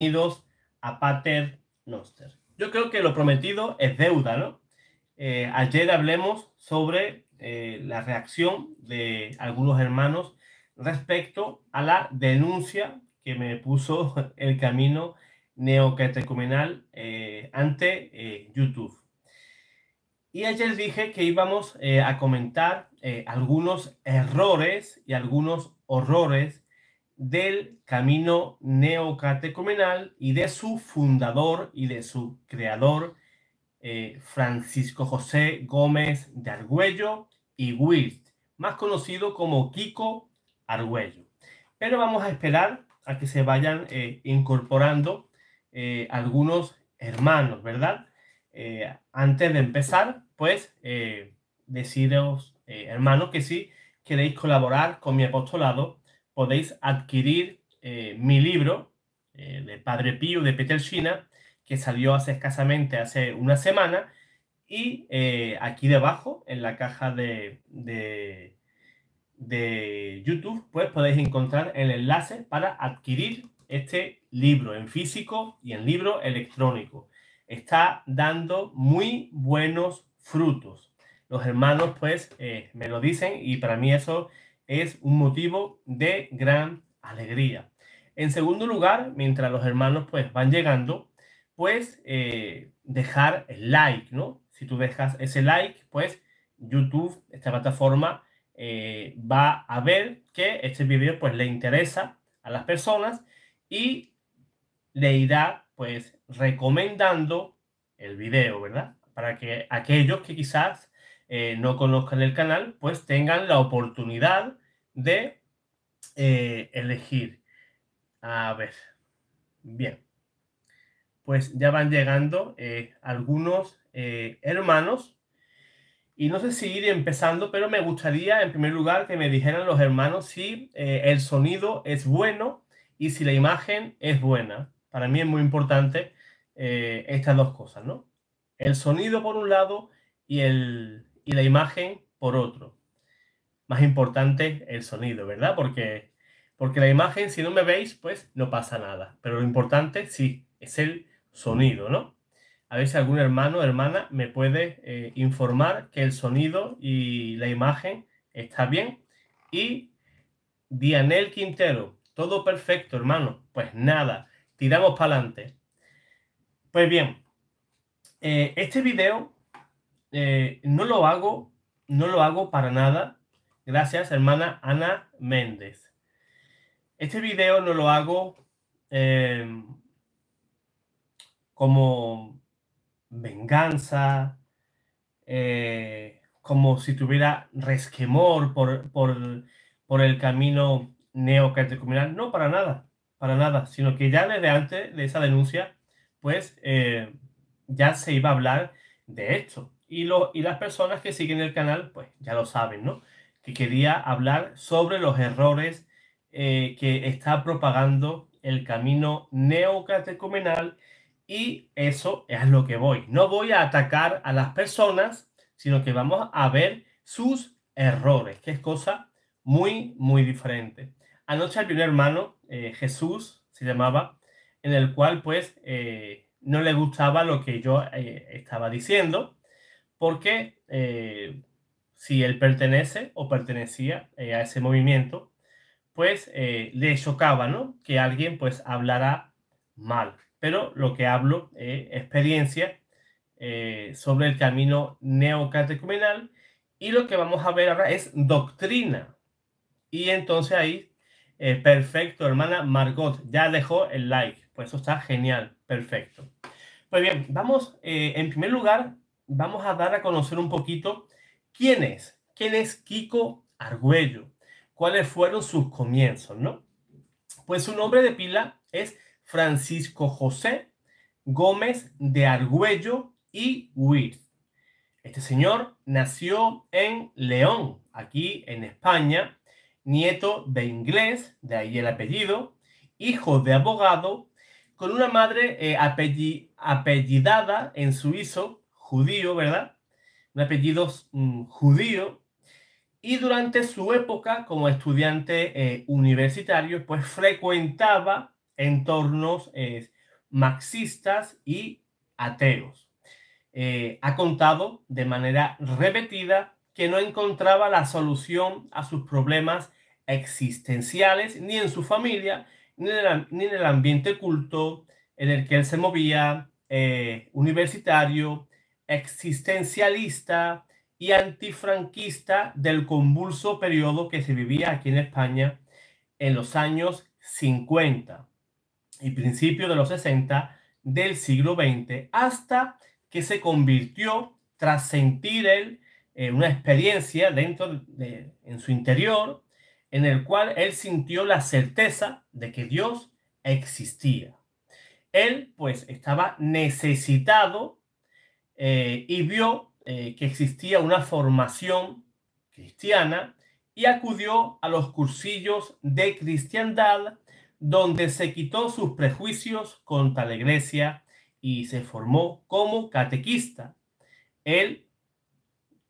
Bienvenidos a Pater Noster. Yo creo que lo prometido es deuda, ¿no? Eh, ayer hablemos sobre eh, la reacción de algunos hermanos respecto a la denuncia que me puso el camino neocatecumenal eh, ante YouTube. Y ayer dije que íbamos a comentar algunos errores y algunos horrores del camino neocatecumenal y de su fundador y de su creador, eh, Francisco José Gómez de Argüello y Wirt, más conocido como Kiko Argüello. Pero vamos a esperar a que se vayan eh, incorporando eh, algunos hermanos, ¿verdad? antes de empezar, pues deciros, hermanos, que si queréis colaborar con mi apostolado, podéis adquirir eh, mi libro eh, de Padre Pío de Peter Schina, que salió hace escasamente hace una semana, y eh, aquí debajo, en la caja de, de, YouTube, pues podéis encontrar el enlace para adquirir este libro en físico y en libro electrónico. Está dando muy buenos frutos. Los hermanos, pues, me lo dicen y para mí eso es un motivo de gran alegría. En segundo lugar, mientras los hermanos pues van llegando, pues eh, dejar el like, ¿no? Si tú dejas ese like, pues YouTube, esta plataforma, eh, va a ver que este video pues le interesa a las personas y le irá pues recomendando el video, ¿verdad? Para que aquellos que quizás eh, no conozcan el canal, pues tengan la oportunidad de eh, elegir. A ver, bien, pues ya van llegando eh, algunos hermanos. Y no sé si ir empezando, pero me gustaría en primer lugar que me dijeran los hermanos si el sonido es bueno y si la imagen es buena. Para mí es muy importante estas dos cosas, ¿no? El sonido por un lado y el, y la imagen por otro. Más importante el sonido, ¿verdad? Porque, porque la imagen, si no me veis, pues no pasa nada. Pero lo importante sí es el sonido, ¿no? A ver si algún hermano o hermana me puede eh, informar que el sonido y la imagen está bien. Y Dianel Quintero, todo perfecto, hermano. Pues nada, tiramos para adelante. Pues bien, eh, este video eh, no lo hago, no lo hago para nada. Gracias, hermana Ana Méndez. Este video no lo hago eh, como venganza, eh, como si tuviera resquemor por, el camino neocatecumenal. No, para nada, para nada, sino que ya desde antes de esa denuncia, pues ya se iba a hablar de esto. Y, lo, y las personas que siguen el canal, pues ya lo saben, ¿no? Que quería hablar sobre los errores eh, que está propagando el camino neocatecumenal y eso es lo que voy. No voy a atacar a las personas, sino que vamos a ver sus errores, que es cosa muy, muy diferente. Anoche había un hermano, eh, Jesús se llamaba, en el cual pues eh, no le gustaba lo que yo estaba diciendo porque eh, si él pertenece o pertenecía eh, a ese movimiento, pues eh, le chocaba, ¿no? Que alguien pues hablara mal. Pero lo que hablo es experiencia sobre el camino neocatecumenal y lo que vamos a ver ahora es doctrina. Y entonces ahí, perfecto, hermana Margot, ya dejó el like, pues eso está genial, perfecto. Pues bien, vamos en primer lugar vamos a dar a conocer un poquito quién es, quién es Kiko Argüello, cuáles fueron sus comienzos, ¿no? Pues su nombre de pila es Francisco José Gómez de Argüello y Wirth. Este señor nació en León, aquí en España, nieto de inglés, de ahí el apellido, hijo de abogado, con una madre eh, apellidada en suizo judío, ¿verdad? Un apellido mm, judío. Y durante su época como estudiante eh, universitario, pues frecuentaba entornos eh, marxistas y ateos. Eh, ha contado de manera repetida que no encontraba la solución a sus problemas existenciales, ni en su familia, ni en el, ambiente culto en el que él se movía, universitario, existencialista y antifranquista del convulso periodo que se vivía aquí en España en los años 50 y principios de los 60 del siglo XX, hasta que se convirtió, tras sentir él eh, una experiencia dentro de, en su interior, en el cual él sintió la certeza de que Dios existía. Él pues estaba necesitado eh, y vio eh, que existía una formación cristiana y acudió a los cursillos de cristiandad donde se quitó sus prejuicios contra la iglesia y se formó como catequista. Él,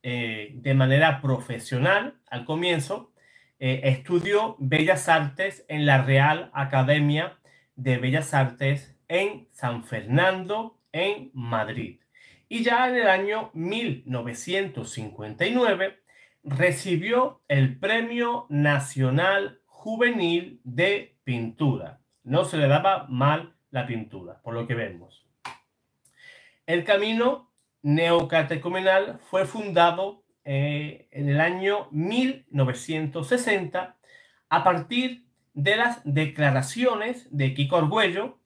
eh, de manera profesional al comienzo, estudió Bellas Artes en la Real Academia de Bellas Artes en San Fernando, en Madrid y ya en el año 1959 recibió el Premio Nacional Juvenil de Pintura. No se le daba mal la pintura, por lo que vemos. El camino neocatecumenal fue fundado eh, en el año 1960 a partir de las declaraciones de Kiko Orgüello,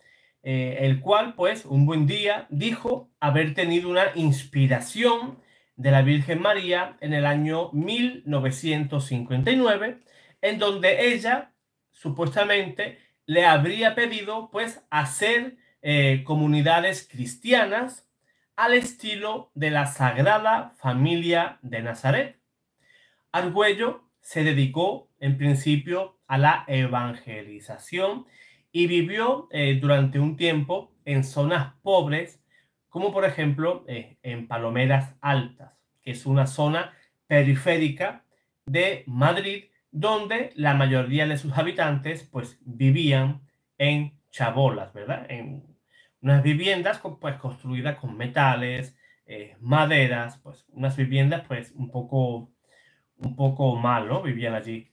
eh, el cual pues un buen día dijo haber tenido una inspiración de la Virgen María en el año 1959, en donde ella supuestamente le habría pedido pues hacer eh, comunidades cristianas al estilo de la Sagrada Familia de Nazaret. Argüello se dedicó en principio a la evangelización y vivió eh, durante un tiempo en zonas pobres, como por ejemplo eh, en Palomeras Altas, que es una zona periférica de Madrid, donde la mayoría de sus habitantes pues vivían en chabolas, ¿verdad? En unas viviendas pues construidas con metales, eh, maderas, pues unas viviendas pues un poco, un poco mal, Vivían allí.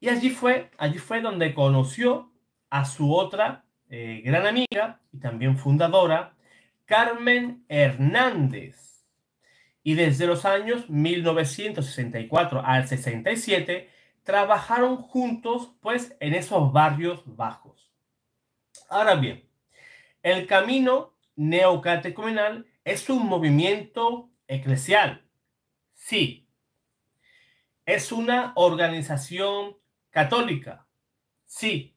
Y allí fue, allí fue donde conoció a su otra eh, gran amiga y también fundadora, Carmen Hernández. Y desde los años 1964 al 67 trabajaron juntos pues en esos barrios bajos. Ahora bien, el camino neocatecumenal es un movimiento eclesial. Sí. Es una organización católica. Sí.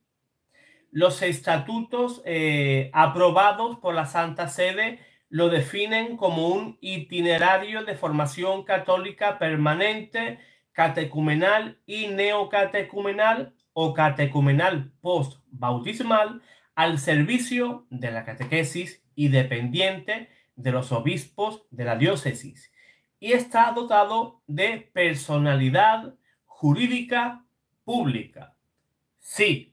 Los estatutos eh, aprobados por la Santa Sede lo definen como un itinerario de formación católica permanente, catecumenal y neocatecumenal o catecumenal post-bautismal al servicio de la catequesis y dependiente de los obispos de la diócesis y está dotado de personalidad jurídica pública. Sí,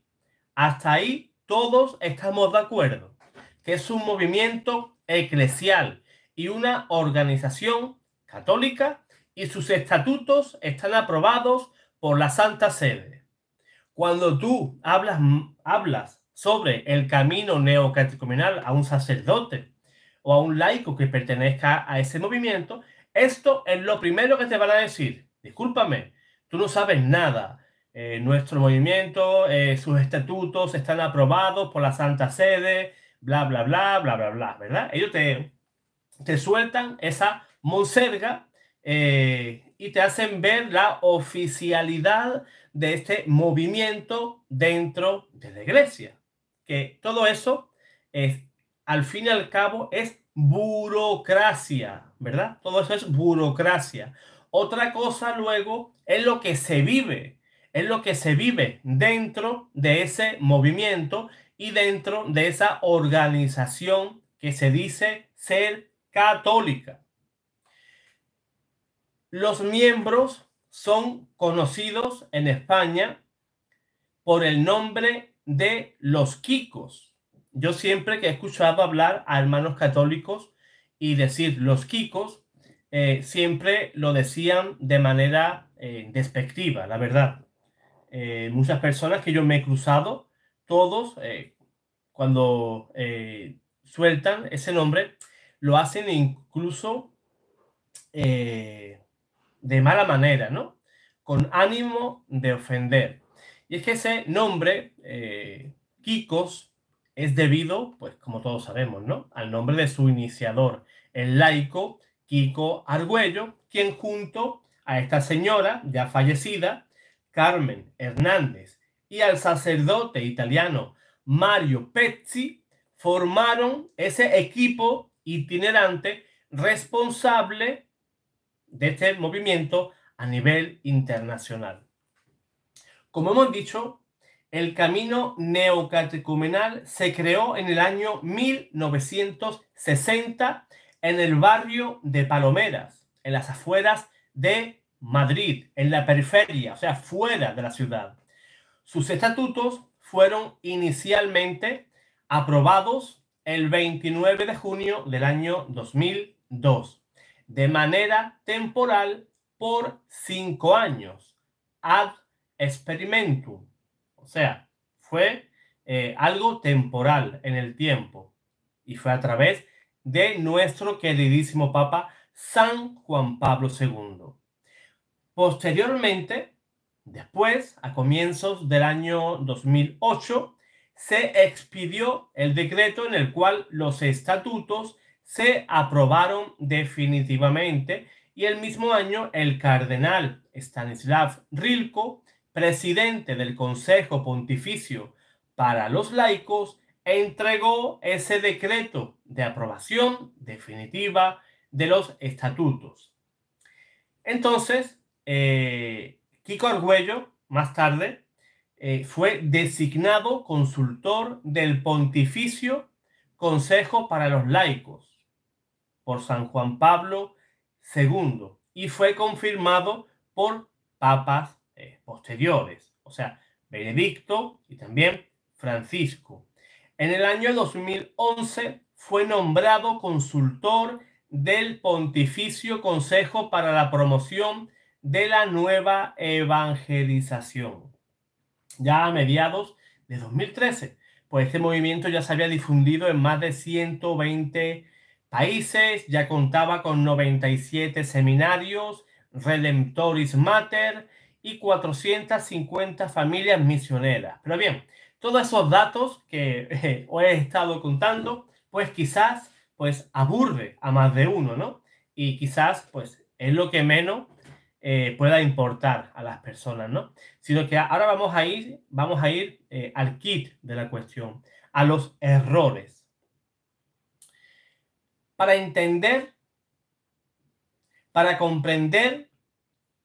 hasta ahí todos estamos de acuerdo, que es un movimiento eclesial y una organización católica y sus estatutos están aprobados por la Santa Sede. Cuando tú hablas, hablas sobre el camino neocatecumenal a un sacerdote o a un laico que pertenezca a ese movimiento, esto es lo primero que te van a decir. Discúlpame, tú no sabes nada, eh, nuestro movimiento, eh, sus estatutos están aprobados por la Santa Sede, bla, bla, bla, bla, bla, bla, ¿verdad? Ellos te, te sueltan esa monserga eh, y te hacen ver la oficialidad de este movimiento dentro de la iglesia. Que todo eso es, al fin y al cabo, es burocracia, ¿verdad? Todo eso es burocracia. Otra cosa luego es lo que se vive es lo que se vive dentro de ese movimiento y dentro de esa organización que se dice ser católica. Los miembros son conocidos en España por el nombre de los Kikos. Yo siempre que he escuchado hablar a hermanos católicos y decir los Kikos, eh, siempre lo decían de manera eh, despectiva, la verdad. Eh, muchas personas que yo me he cruzado, todos, eh, cuando eh, sueltan ese nombre, lo hacen incluso de mala manera, ¿no? Con ánimo de ofender. Y es que ese nombre, Kikos, es debido, pues como todos sabemos, ¿no? Al nombre de su iniciador, el laico Kiko Argüello, quien junto a esta señora ya fallecida, Carmen Hernández y al sacerdote italiano Mario Pezzi formaron ese equipo itinerante responsable de este movimiento a nivel internacional. Como hemos dicho, el camino neocatecumenal se creó en el año 1960 en el barrio de Palomeras, en las afueras de Madrid, en la periferia, o sea, fuera de la ciudad. Sus estatutos fueron inicialmente aprobados el 29 de junio del año 2002, de manera temporal por cinco años, ad experimentum. O sea, fue eh, algo temporal en el tiempo y fue a través de nuestro queridísimo Papa San Juan Pablo II. Posteriormente, después, a comienzos del año 2008, se expidió el decreto en el cual los estatutos se aprobaron definitivamente y el mismo año el cardenal Stanislav Rilko, presidente del Consejo Pontificio para los Laicos, entregó ese decreto de aprobación definitiva de los estatutos. Entonces, eh, Kiko Argüello, más tarde, eh, fue designado consultor del Pontificio Consejo para los Laicos por San Juan Pablo II y fue confirmado por papas eh, posteriores, o sea, Benedicto y también Francisco. En el año 2011 fue nombrado consultor del Pontificio Consejo para la Promoción de la nueva evangelización, ya a mediados de 2013. Pues este movimiento ya se había difundido en más de 120 países, ya contaba con 97 seminarios, Redemptoris Mater y 450 familias misioneras. Pero bien, todos esos datos que os he estado contando, pues quizás pues aburre a más de uno, ¿no? Y quizás pues es lo que menos eh, pueda importar a las personas, ¿no? Sino que ahora vamos a ir, vamos a ir eh, al kit de la cuestión, a los errores. Para entender, para comprender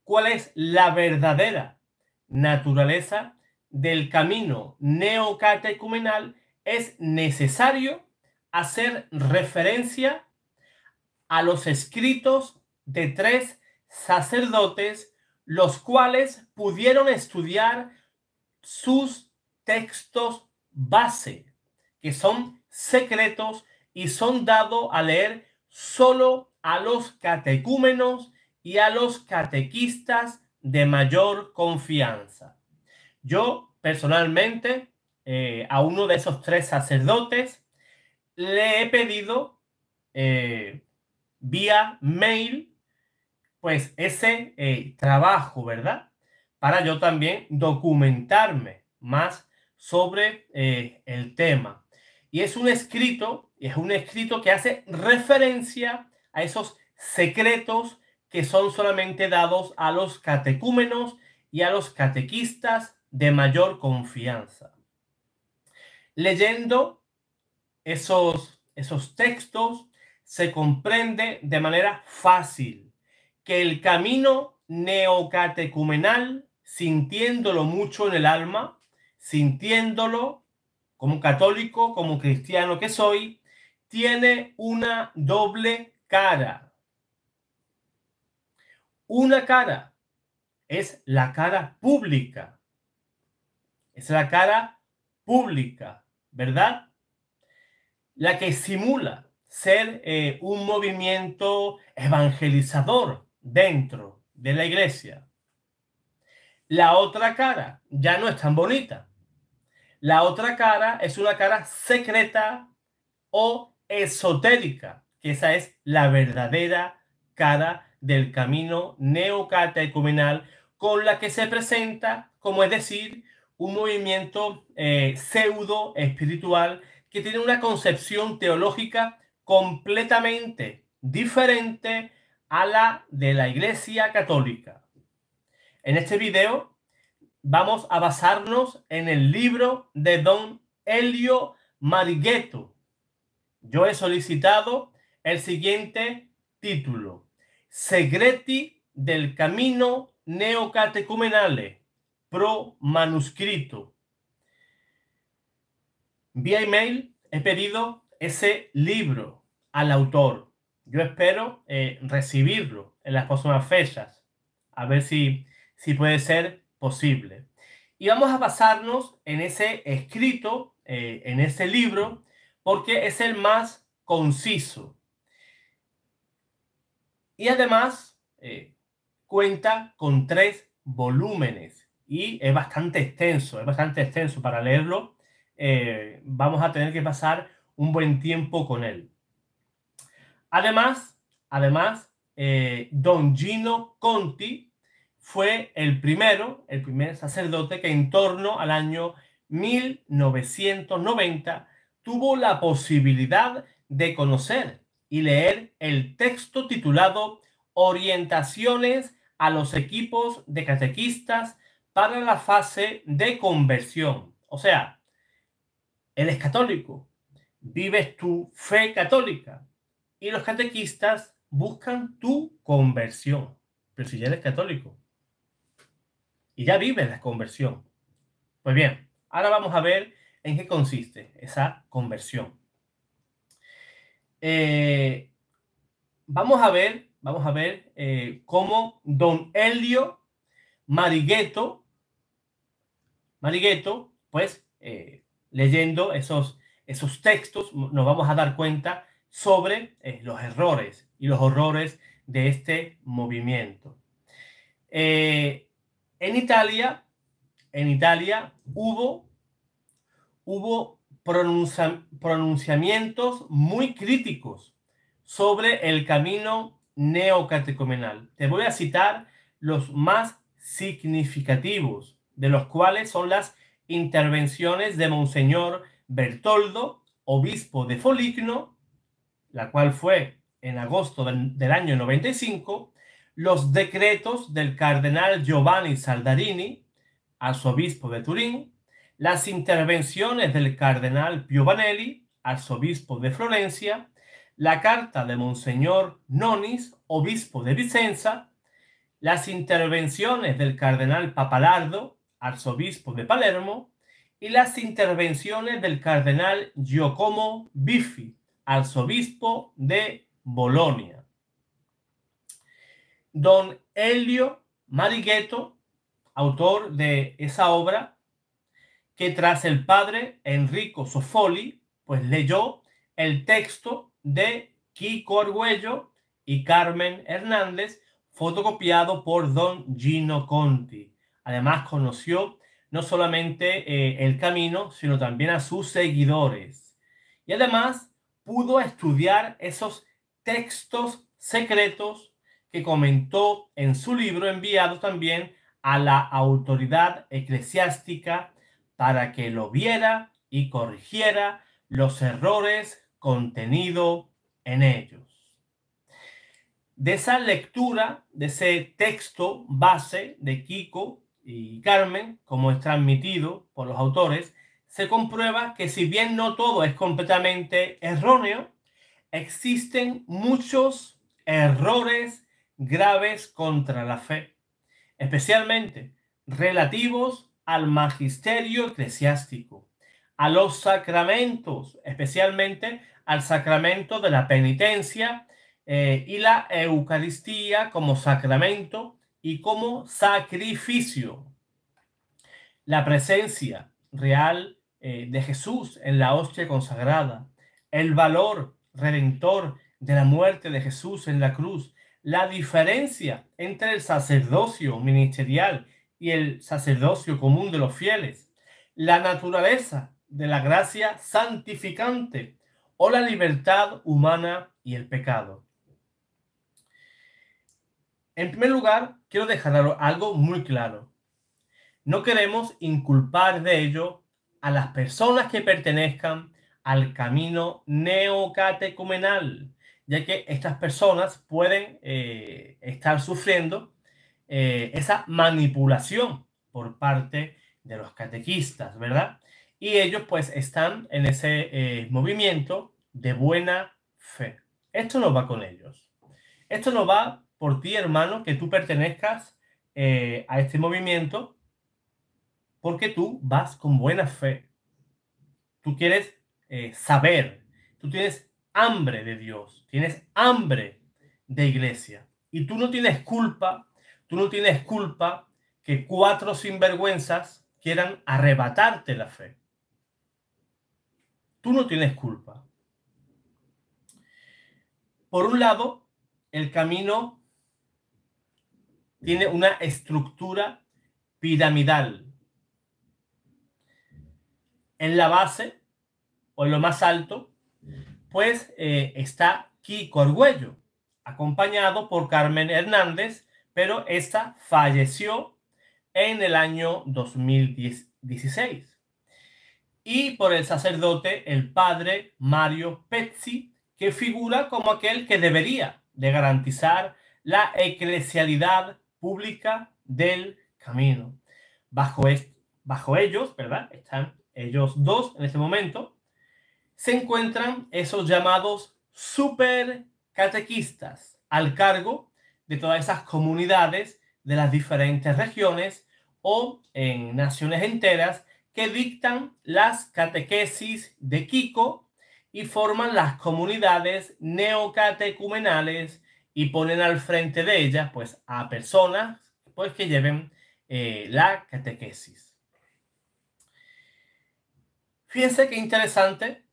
cuál es la verdadera naturaleza del camino neocatecumenal, es necesario hacer referencia a los escritos de tres sacerdotes, los cuales pudieron estudiar sus textos base, que son secretos y son dados a leer solo a los catecúmenos y a los catequistas de mayor confianza. Yo personalmente eh, a uno de esos tres sacerdotes le he pedido eh, vía mail pues ese eh, trabajo, ¿verdad? Para yo también documentarme más sobre eh, el tema. Y es un escrito, es un escrito que hace referencia a esos secretos que son solamente dados a los catecúmenos y a los catequistas de mayor confianza. Leyendo esos, esos textos se comprende de manera fácil que el camino neocatecumenal, sintiéndolo mucho en el alma, sintiéndolo como católico, como cristiano que soy, tiene una doble cara. Una cara es la cara pública. Es la cara pública, ¿verdad? La que simula ser eh, un movimiento evangelizador, dentro de la iglesia, la otra cara ya no es tan bonita. La otra cara es una cara secreta o esotérica, que esa es la verdadera cara del camino neocatecumenal con la que se presenta, como es decir, un movimiento eh, pseudo espiritual que tiene una concepción teológica completamente diferente a la de la Iglesia Católica. En este video vamos a basarnos en el libro de don Elio Marighetto. Yo he solicitado el siguiente título, Segreti del Camino Neocatecumenale, pro manuscrito. Vía email he pedido ese libro al autor yo espero eh, recibirlo en las próximas fechas, a ver si, puede ser posible. Y vamos a basarnos en ese escrito, eh, en ese libro, porque es el más conciso. Y además eh, cuenta con tres volúmenes y es bastante extenso, es bastante extenso para leerlo. vamos a tener que pasar un buen tiempo con él. Además, además eh, don Gino Conti fue el primero, el primer sacerdote que en torno al año 1990 tuvo la posibilidad de conocer y leer el texto titulado Orientaciones a los equipos de catequistas para la fase de conversión. O sea, eres católico, vives tu fe católica, y los catequistas buscan tu conversión. Pero si ya eres católico y ya vives la conversión. Pues bien, ahora vamos a ver en qué consiste esa conversión. Eh, vamos a ver, vamos a ver eh, cómo don Elio Marigueto, Marigueto, pues eh, leyendo esos, esos textos, nos vamos a dar cuenta sobre eh, los errores y los horrores de este movimiento. Eh, en Italia, en Italia hubo, hubo pronunciamientos muy críticos sobre el camino neocatecomenal. Te voy a citar los más significativos, de los cuales son las intervenciones de Monseñor Bertoldo, obispo de Foligno, la cual fue en agosto del, año 95, los decretos del cardenal Giovanni Saldarini, arzobispo de Turín, las intervenciones del cardenal Piovanelli, arzobispo de Florencia, la carta de Monseñor Nonis, obispo de Vicenza, las intervenciones del cardenal Papalardo, arzobispo de Palermo, y las intervenciones del cardenal Giacomo Biffi, arzobispo de Bolonia. Don Elio Marighetto, autor de esa obra, que tras el padre Enrico Sofoli, pues leyó el texto de Kiko Arguello y Carmen Hernández, fotocopiado por don Gino Conti. Además conoció no solamente eh, el camino, sino también a sus seguidores. Y además pudo estudiar esos textos secretos que comentó en su libro enviado también a la autoridad eclesiástica para que lo viera y corrigiera los errores contenidos en ellos. De esa lectura, de ese texto base de Kiko y Carmen, como es transmitido por los autores, se comprueba que si bien no todo es completamente erróneo, existen muchos errores graves contra la fe, especialmente relativos al magisterio eclesiástico, a los sacramentos, especialmente al sacramento de la penitencia eh, y la Eucaristía como sacramento y como sacrificio. La presencia real eh, de Jesús en la hostia consagrada, el valor redentor de la muerte de Jesús en la cruz, la diferencia entre el sacerdocio ministerial y el sacerdocio común de los fieles, la naturaleza de la gracia santificante o la libertad humana y el pecado. En primer lugar, quiero dejar algo muy claro. No queremos inculpar de ello a las personas que pertenezcan al camino neocatecumenal, ya que estas personas pueden eh, estar sufriendo eh, esa manipulación por parte de los catequistas, ¿verdad? Y ellos pues están en ese eh, movimiento de buena fe. Esto no va con ellos. Esto no va por ti, hermano, que tú pertenezcas a este movimiento porque tú vas con buena fe. Tú quieres eh, saber, tú tienes hambre de Dios, tienes hambre de iglesia. Y tú no tienes culpa, tú no tienes culpa que cuatro sinvergüenzas quieran arrebatarte la fe. Tú no tienes culpa. Por un lado, el camino tiene una estructura piramidal en la base o en lo más alto, pues eh, está Kiko Orgüello, acompañado por Carmen Hernández, pero esta falleció en el año 2016. Y por el sacerdote, el padre Mario Pezzi, que figura como aquel que debería de garantizar la eclesialidad pública del camino. Bajo, bajo ellos, ¿verdad? Están ellos dos en este momento, se encuentran esos llamados supercatequistas al cargo de todas esas comunidades de las diferentes regiones o en naciones enteras que dictan las catequesis de Kiko y forman las comunidades neocatecumenales y ponen al frente de ellas pues a personas pues que lleven eh, la catequesis. Fíjense qué interesante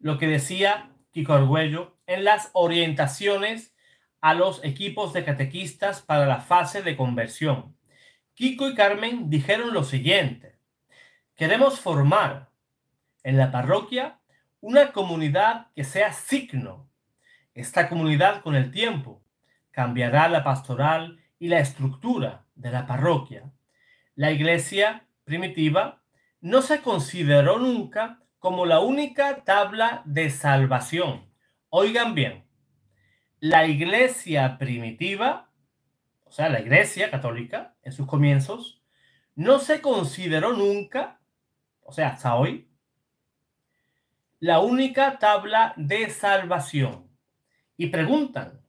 lo que decía Kiko Arguello en las orientaciones a los equipos de catequistas para la fase de conversión. Kiko y Carmen dijeron lo siguiente, queremos formar en la parroquia una comunidad que sea signo. Esta comunidad con el tiempo cambiará la pastoral y la estructura de la parroquia. La iglesia primitiva no se consideró nunca como la única tabla de salvación. Oigan bien, la iglesia primitiva, o sea, la iglesia católica en sus comienzos, no se consideró nunca, o sea, hasta hoy, la única tabla de salvación. Y preguntan,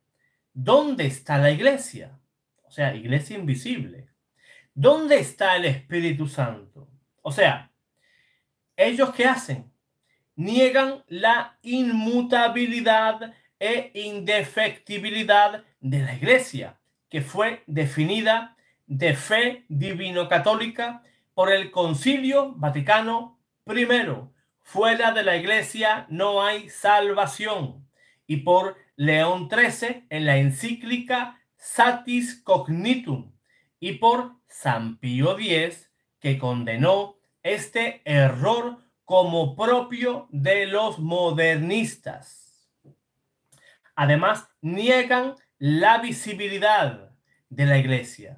¿dónde está la iglesia? O sea, iglesia invisible. ¿Dónde está el Espíritu Santo? O sea, ¿Ellos qué hacen? Niegan la inmutabilidad e indefectibilidad de la Iglesia, que fue definida de fe divino-católica por el Concilio Vaticano I. Fuera de la Iglesia no hay salvación. Y por León XIII en la encíclica Satis Cognitum. Y por San Pío X, que condenó este error como propio de los modernistas. Además, niegan la visibilidad de la iglesia.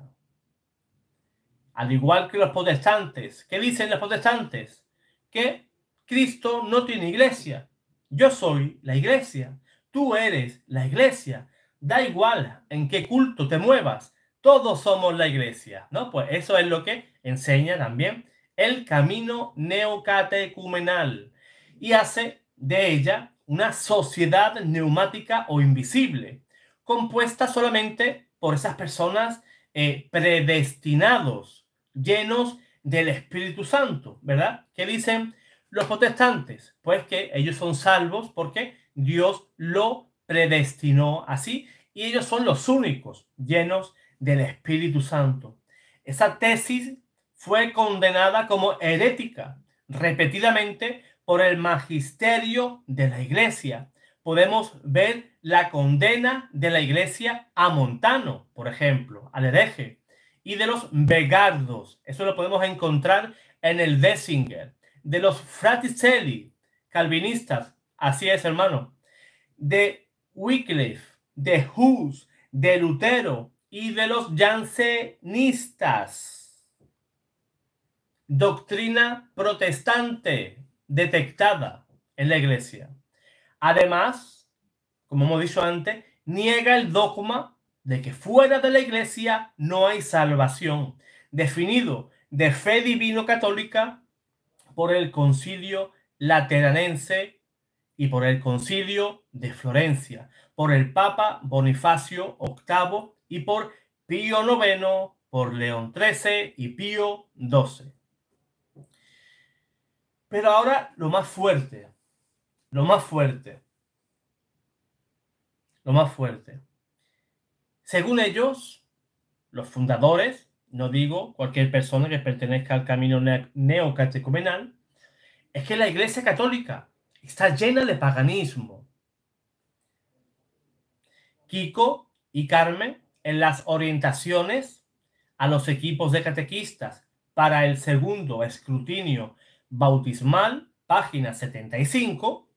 Al igual que los protestantes. ¿Qué dicen los protestantes? Que Cristo no tiene iglesia. Yo soy la iglesia. Tú eres la iglesia. Da igual en qué culto te muevas. Todos somos la iglesia. ¿no? Pues eso es lo que enseña también el camino neocatecumenal y hace de ella una sociedad neumática o invisible, compuesta solamente por esas personas eh, predestinados, llenos del Espíritu Santo, ¿verdad? ¿Qué dicen los protestantes? Pues que ellos son salvos porque Dios lo predestinó así y ellos son los únicos llenos del Espíritu Santo. Esa tesis fue condenada como herética repetidamente por el magisterio de la iglesia. Podemos ver la condena de la iglesia a Montano, por ejemplo, al hereje, y de los Vegardos. Eso lo podemos encontrar en el Dessinger. De los Fraticelli, calvinistas, así es, hermano. De Wycliffe, de Hus, de Lutero y de los jansenistas doctrina protestante detectada en la iglesia. Además, como hemos dicho antes, niega el dogma de que fuera de la iglesia no hay salvación, definido de fe divino católica por el concilio lateranense y por el concilio de Florencia, por el Papa Bonifacio VIII y por Pío IX, por León XIII y Pío XII. Pero ahora lo más fuerte, lo más fuerte, lo más fuerte. Según ellos, los fundadores, no digo cualquier persona que pertenezca al camino neocatecumenal, es que la Iglesia Católica está llena de paganismo. Kiko y Carmen, en las orientaciones a los equipos de catequistas para el segundo escrutinio bautismal, página 75,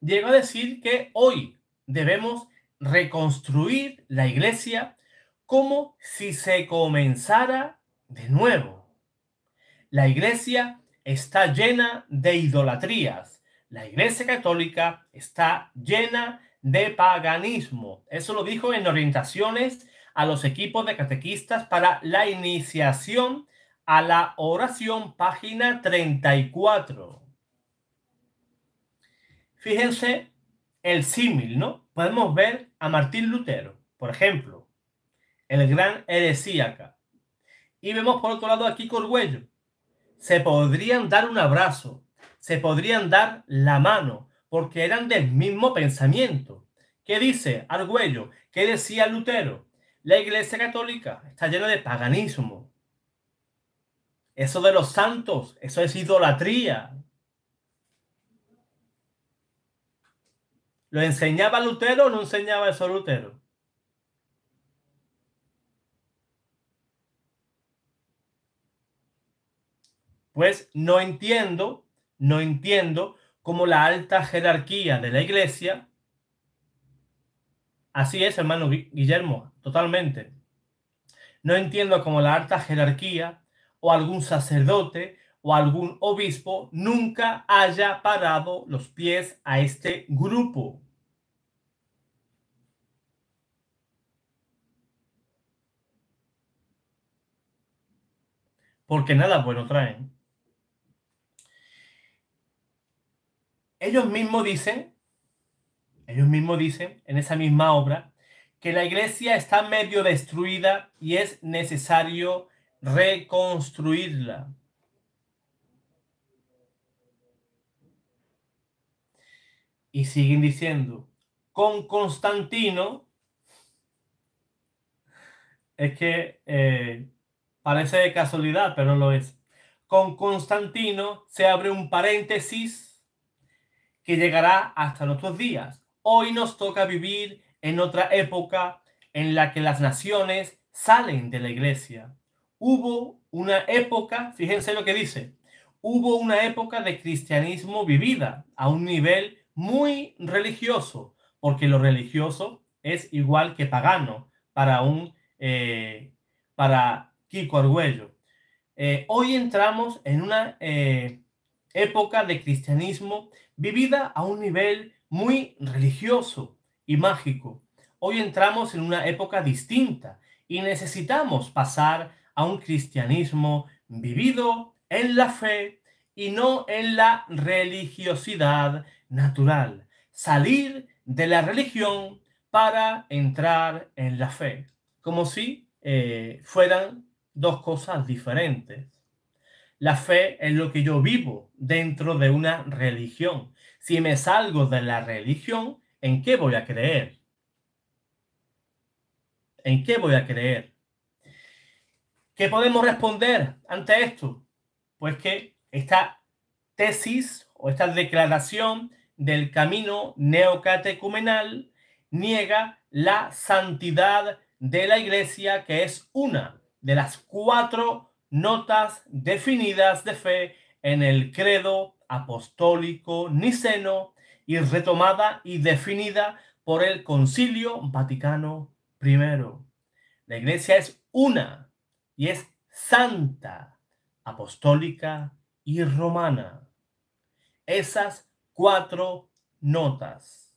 llega a decir que hoy debemos reconstruir la iglesia como si se comenzara de nuevo. La iglesia está llena de idolatrías. La iglesia católica está llena de paganismo. Eso lo dijo en orientaciones a los equipos de catequistas para la iniciación a la oración, página 34. Fíjense el símil, ¿no? Podemos ver a Martín Lutero, por ejemplo, el gran heresíaca. Y vemos por otro lado aquí Corguello. Se podrían dar un abrazo, se podrían dar la mano, porque eran del mismo pensamiento. ¿Qué dice Argüello? ¿Qué decía Lutero? La Iglesia Católica está llena de paganismo, eso de los santos, eso es idolatría. ¿Lo enseñaba Lutero o no enseñaba eso Lutero? Pues no entiendo, no entiendo cómo la alta jerarquía de la iglesia. Así es, hermano Guillermo, totalmente. No entiendo cómo la alta jerarquía o algún sacerdote o algún obispo nunca haya parado los pies a este grupo. Porque nada bueno traen. Ellos mismos dicen, ellos mismos dicen en esa misma obra, que la iglesia está medio destruida y es necesario reconstruirla. Y siguen diciendo, con Constantino, es que eh, parece de casualidad, pero no lo es. Con Constantino se abre un paréntesis que llegará hasta nuestros días. Hoy nos toca vivir en otra época en la que las naciones salen de la iglesia Hubo una época, fíjense lo que dice, hubo una época de cristianismo vivida a un nivel muy religioso, porque lo religioso es igual que pagano para un eh, para Kiko Argüello. Eh, hoy entramos en una eh, época de cristianismo vivida a un nivel muy religioso y mágico. Hoy entramos en una época distinta y necesitamos pasar a un cristianismo vivido en la fe y no en la religiosidad natural. Salir de la religión para entrar en la fe, como si eh, fueran dos cosas diferentes. La fe es lo que yo vivo dentro de una religión. Si me salgo de la religión, ¿en qué voy a creer? ¿En qué voy a creer? ¿Qué podemos responder ante esto? Pues que esta tesis o esta declaración del camino neocatecumenal niega la santidad de la iglesia, que es una de las cuatro notas definidas de fe en el credo apostólico niceno y retomada y definida por el Concilio Vaticano I. La iglesia es una y es santa, apostólica y romana. Esas cuatro notas.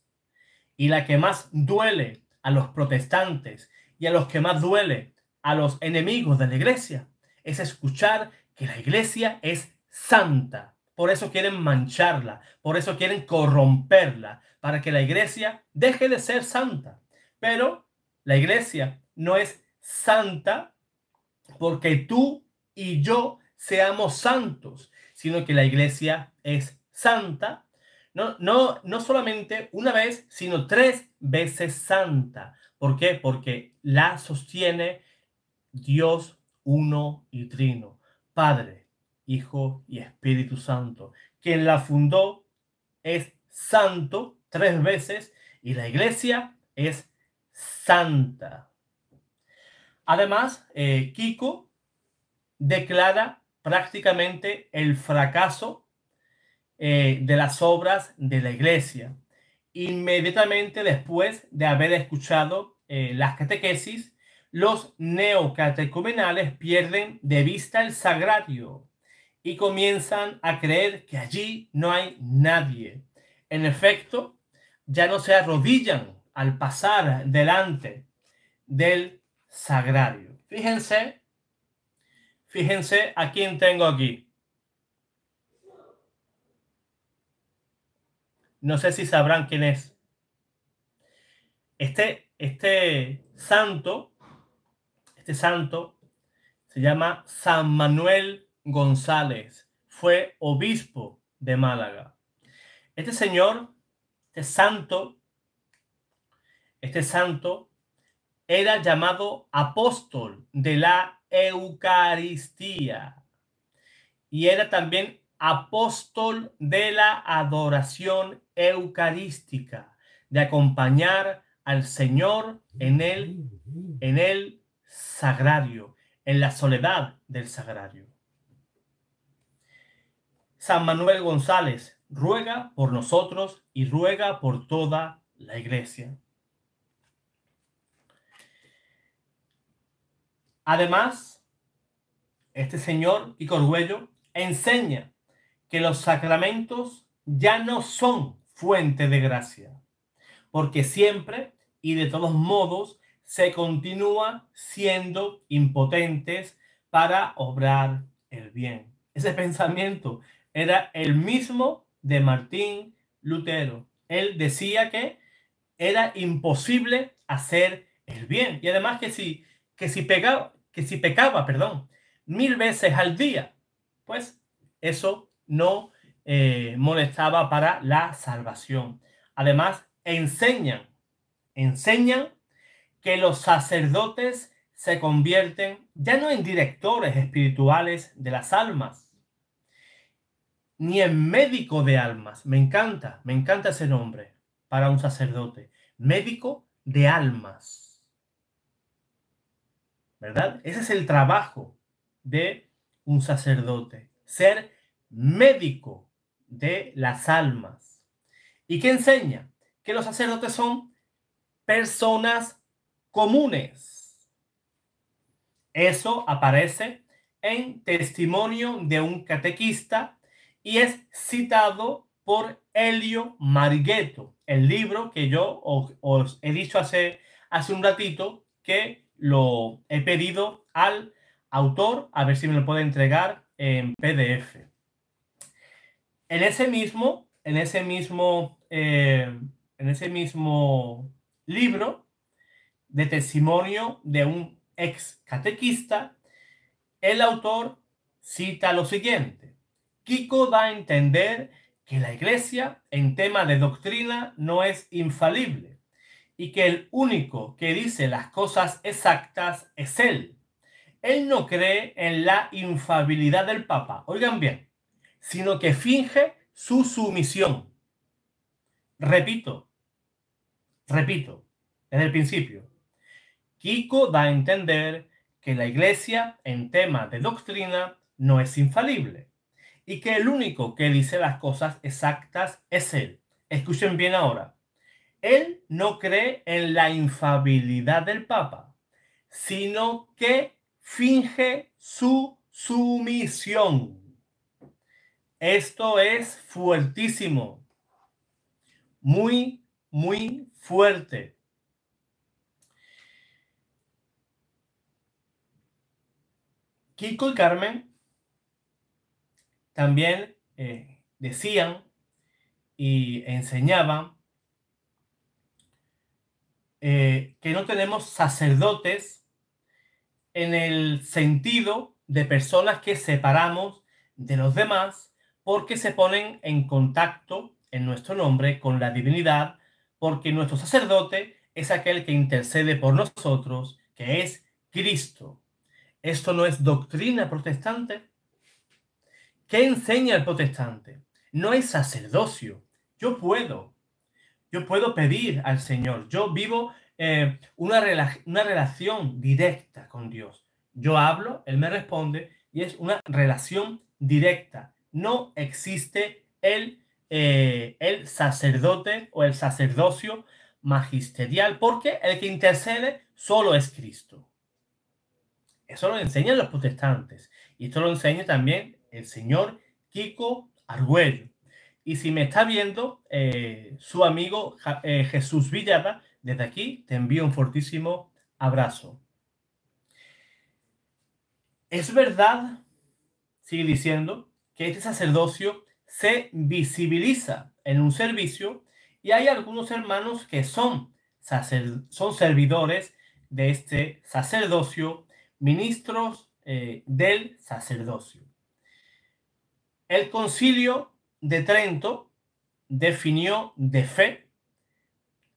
Y la que más duele a los protestantes y a los que más duele a los enemigos de la iglesia es escuchar que la iglesia es santa. Por eso quieren mancharla, por eso quieren corromperla, para que la iglesia deje de ser santa. Pero la iglesia no es santa porque tú y yo seamos santos, sino que la iglesia es santa, no, no, solamente una vez, sino tres veces santa. ¿Por qué? Porque la sostiene Dios uno y trino, Padre, Hijo y Espíritu Santo. Quien la fundó es santo tres veces y la iglesia es santa. Además, eh, Kiko declara prácticamente el fracaso eh, de las obras de la iglesia, inmediatamente después de haber escuchado eh, las catequesis, los neocatecumenales pierden de vista el sagrario y comienzan a creer que allí no hay nadie. En efecto, ya no se arrodillan al pasar delante del sagrario. Fíjense, fíjense a quién tengo aquí. No sé si sabrán quién es. Este, este santo, este santo se llama San Manuel González. Fue obispo de Málaga. Este señor, este santo, este santo era llamado apóstol de la Eucaristía y era también apóstol de la adoración eucarística, de acompañar al Señor en el, en el sagrario, en la soledad del sagrario. San Manuel González ruega por nosotros y ruega por toda la iglesia. Además, este señor y Corguello enseña que los sacramentos ya no son fuente de gracia, porque siempre y de todos modos se continúa siendo impotentes para obrar el bien. Ese pensamiento era el mismo de Martín Lutero. Él decía que era imposible hacer el bien. Y además que si que si, pegaba, que si pecaba perdón, mil veces al día, pues eso no eh, molestaba para la salvación. Además, enseñan, enseñan que los sacerdotes se convierten ya no en directores espirituales de las almas, ni en médico de almas. Me encanta, me encanta ese nombre para un sacerdote, médico de almas. ¿verdad? Ese es el trabajo de un sacerdote, ser médico de las almas. ¿Y qué enseña? Que los sacerdotes son personas comunes. Eso aparece en testimonio de un catequista y es citado por Elio Margueto, el libro que yo os, he dicho hace, hace un ratito que lo he pedido al autor a ver si me lo puede entregar en PDF. En ese mismo, en ese mismo, eh, en ese mismo libro de testimonio de un ex catequista, el autor cita lo siguiente. Kiko da a entender que la Iglesia en tema de doctrina no es infalible y que el único que dice las cosas exactas es él. Él no cree en la infabilidad del Papa, oigan bien, sino que finge su sumisión. Repito, repito, En el principio, Kiko da a entender que la Iglesia en tema de doctrina no es infalible y que el único que dice las cosas exactas es Él. Escuchen bien ahora. Él no cree en la infabilidad del Papa, sino que finge su sumisión. Esto es fuertísimo, muy, muy fuerte. Kiko y Carmen también eh, decían y enseñaban eh, que no tenemos sacerdotes en el sentido de personas que separamos de los demás porque se ponen en contacto en nuestro nombre con la divinidad, porque nuestro sacerdote es aquel que intercede por nosotros, que es Cristo. Esto no es doctrina protestante. ¿Qué enseña el protestante? No es sacerdocio. Yo puedo, yo puedo pedir al Señor. Yo vivo eh, una, relación directa con Dios. Yo hablo, Él me responde y es una relación directa. No existe eh, el, sacerdote o el sacerdocio magisterial porque el que intercede solo es Cristo. Eso lo enseñan los protestantes y esto lo enseña también el señor Kiko Argüello. Y si me está viendo, eh, su amigo eh, Jesús Villada, desde aquí te envío un fortísimo abrazo. Es verdad, sigue diciendo, que este sacerdocio se visibiliza en un servicio y hay algunos hermanos que son, son servidores de este sacerdocio, ministros eh, del sacerdocio. El concilio de Trento definió de fe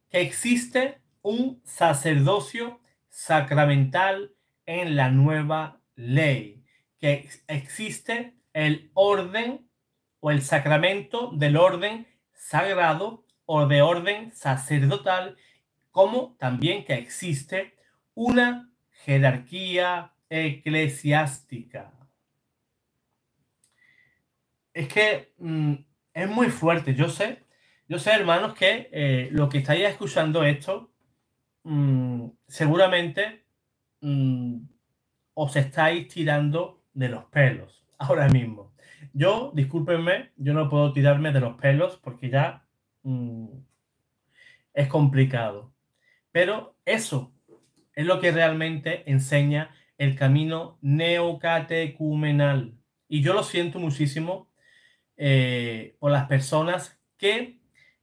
que existe un sacerdocio sacramental en la nueva ley, que existe el orden o el sacramento del orden sagrado o de orden sacerdotal, como también que existe una jerarquía eclesiástica es que mm, es muy fuerte. Yo sé, yo sé, hermanos, que eh, lo que estáis escuchando esto, mm, seguramente mm, os estáis tirando de los pelos ahora mismo. Yo, discúlpenme, yo no puedo tirarme de los pelos porque ya es complicado. Pero eso es lo que realmente enseña el camino neocatecumenal. Y yo lo siento muchísimo eh, o las personas que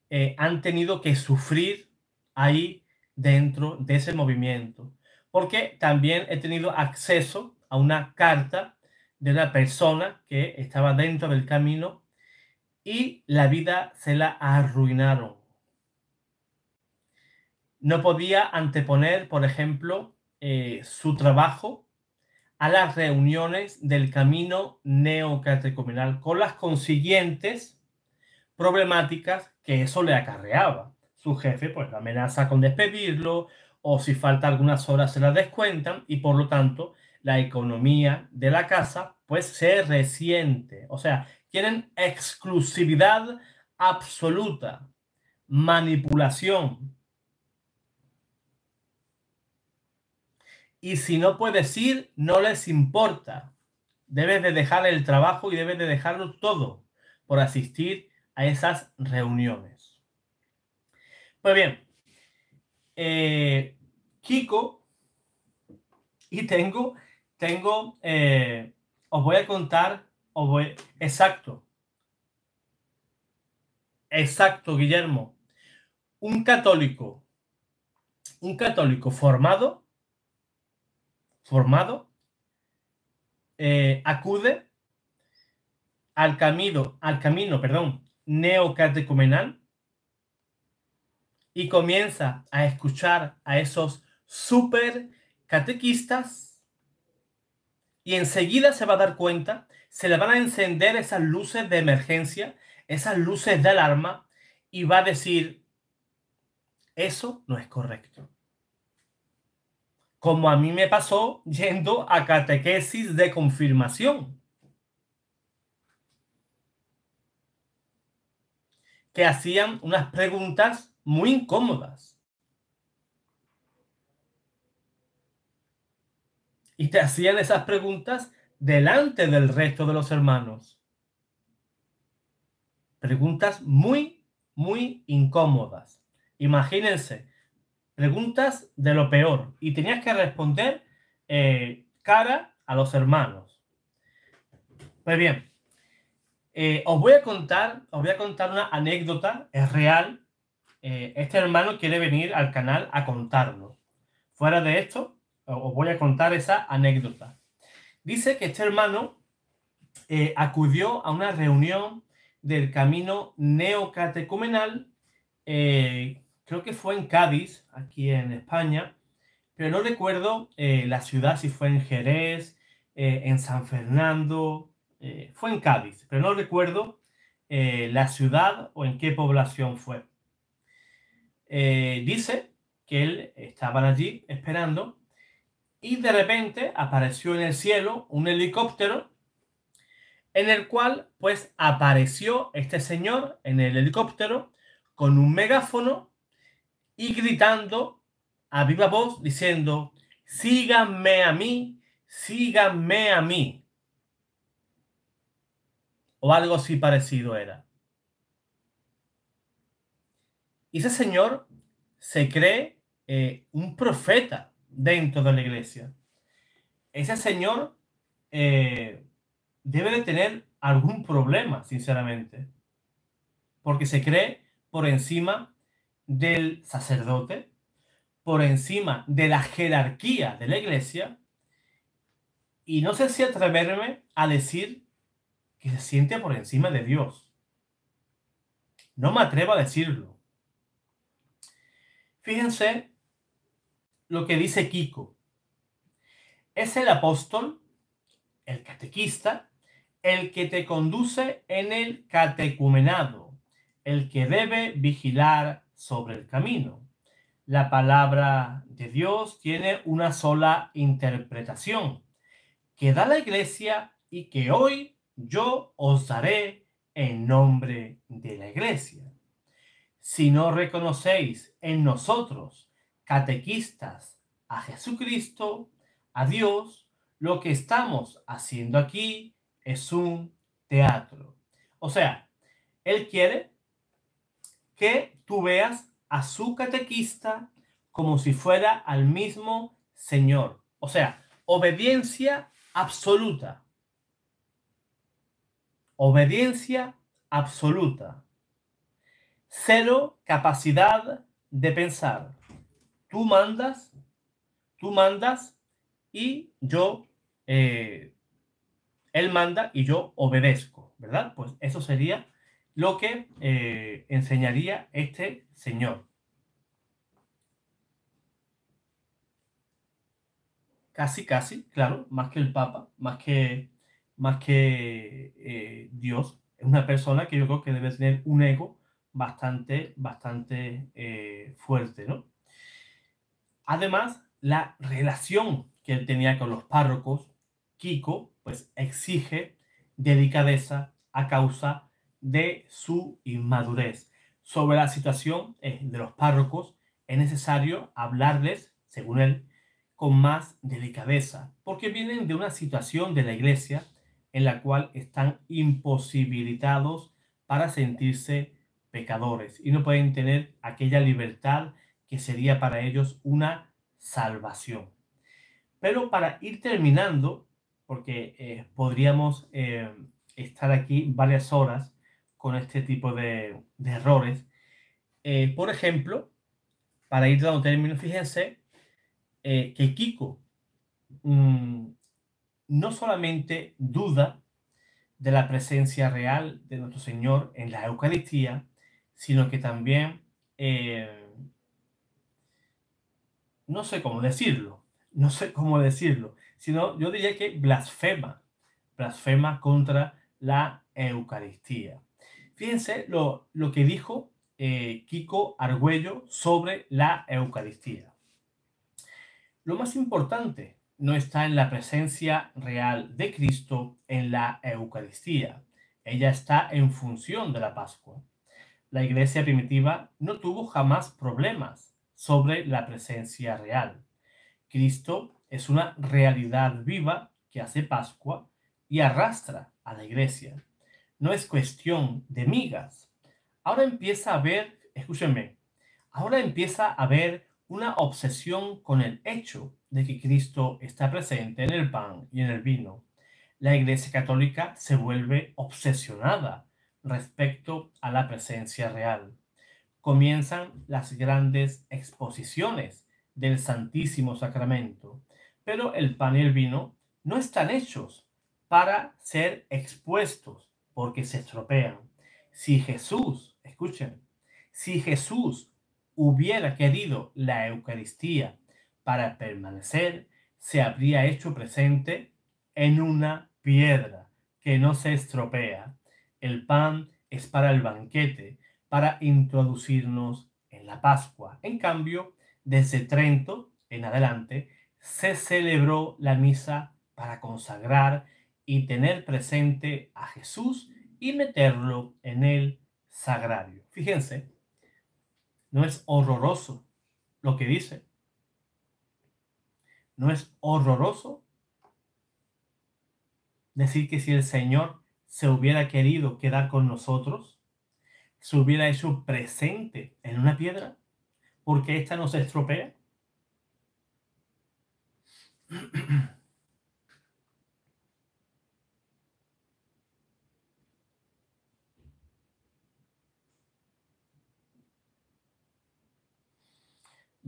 eh, han tenido que sufrir ahí dentro de ese movimiento. Porque también he tenido acceso a una carta de una persona que estaba dentro del camino y la vida se la arruinaron. No podía anteponer, por ejemplo, eh, su trabajo a las reuniones del camino neocatecumenal con las consiguientes problemáticas que eso le acarreaba. Su jefe pues la amenaza con despedirlo o si falta algunas horas se la descuentan y por lo tanto la economía de la casa pues se resiente. O sea, tienen exclusividad absoluta, manipulación, y si no puedes ir, no les importa. Debes de dejar el trabajo y debes de dejarlo todo por asistir a esas reuniones. Pues bien, eh, Kiko y tengo, tengo, eh, os voy a contar, exacto, exacto, Guillermo, un católico, un católico formado formado, eh, acude al camino, al camino, perdón, neocatecumenal y comienza a escuchar a esos super catequistas y enseguida se va a dar cuenta, se le van a encender esas luces de emergencia, esas luces de alarma y va a decir, eso no es correcto como a mí me pasó yendo a catequesis de confirmación. que hacían unas preguntas muy incómodas. Y te hacían esas preguntas delante del resto de los hermanos. Preguntas muy, muy incómodas. Imagínense, preguntas de lo peor y tenías que responder eh, cara a los hermanos. Pues bien, eh, os voy a contar, os voy a contar una anécdota, es real. Eh, este hermano quiere venir al canal a contarlo. Fuera de esto, os voy a contar esa anécdota. Dice que este hermano acudió a una reunión del camino neocatecumenal eh, creo que fue en Cádiz, aquí en España, pero no recuerdo eh, la ciudad, si fue en Jerez, eh, en San Fernando, eh, fue en Cádiz, pero no recuerdo la ciudad o en qué población fue. dice que él estaba allí esperando y de repente apareció en el cielo un helicóptero en el cual pues apareció este señor en el helicóptero con un megáfono y gritando a viva voz diciendo, síganme a mí, síganme a mí. O algo así parecido era. ese señor se cree eh, un profeta dentro de la iglesia. Ese señor eh, debe de tener algún problema, sinceramente, porque se cree por encima del sacerdote, por encima de la jerarquía de la iglesia, y no sé si atreverme a decir que se siente por encima de Dios. No me atrevo a decirlo. Fíjense lo que dice Kiko. Es el apóstol, el catequista, el que te conduce en el catecumenado, el que debe vigilar sobre el camino. La palabra de Dios tiene una sola interpretación que da la iglesia y que hoy yo os daré en nombre de la iglesia. Si no reconocéis en nosotros, catequistas, a Jesucristo, a Dios, lo que estamos haciendo aquí es un teatro. O sea, Él quiere que tú veas a su catequista como si fuera al mismo Señor. O sea, obediencia absoluta. Obediencia absoluta. Cero capacidad de pensar. Tú mandas, tú mandas y yo, eh, él manda y yo obedezco, ¿verdad? Pues eso sería lo que eh, enseñaría este señor. Casi, casi, claro, más que el Papa, más que, más que eh, Dios, es una persona que yo creo que debe tener un ego bastante, bastante eh, fuerte, ¿no? Además, la relación que él tenía con los párrocos, Kiko, pues exige delicadeza a causa de su inmadurez. Sobre la situación eh, de los párrocos, es necesario hablarles, según él, con más delicadeza, porque vienen de una situación de la iglesia en la cual están imposibilitados para sentirse pecadores y no pueden tener aquella libertad que sería para ellos una salvación. Pero para ir terminando, porque eh, podríamos eh, estar aquí varias horas, con este tipo de, errores. Eh, por ejemplo, para ir dando términos, fíjense eh, que Kiko mm, no solamente duda de la presencia real de nuestro Señor en la Eucaristía, sino que también, eh, no sé cómo decirlo, no sé cómo decirlo, sino yo diría que blasfema, blasfema contra la Eucaristía. Fíjense lo, que dijo eh, Kiko Argüello sobre la Eucaristía. Lo más importante no está en la presencia real de Cristo en la Eucaristía. Ella está en función de la Pascua. La iglesia primitiva no tuvo jamás problemas sobre la presencia real. Cristo es una realidad viva que hace Pascua y arrastra a la iglesia no es cuestión de migas. Ahora empieza a haber, escúchenme, ahora empieza a haber una obsesión con el hecho de que Cristo está presente en el pan y en el vino. La Iglesia Católica se vuelve obsesionada respecto a la presencia real. Comienzan las grandes exposiciones del Santísimo Sacramento, pero el pan y el vino no están hechos para ser expuestos, porque se estropean. Si Jesús, escuchen, si Jesús hubiera querido la Eucaristía para permanecer, se habría hecho presente en una piedra que no se estropea. El pan es para el banquete, para introducirnos en la Pascua. En cambio, desde Trento en adelante, se celebró la misa para consagrar y tener presente a Jesús y meterlo en el sagrario. Fíjense, no es horroroso lo que dice. No es horroroso decir que si el Señor se hubiera querido quedar con nosotros, se hubiera hecho presente en una piedra, porque ésta nos estropea.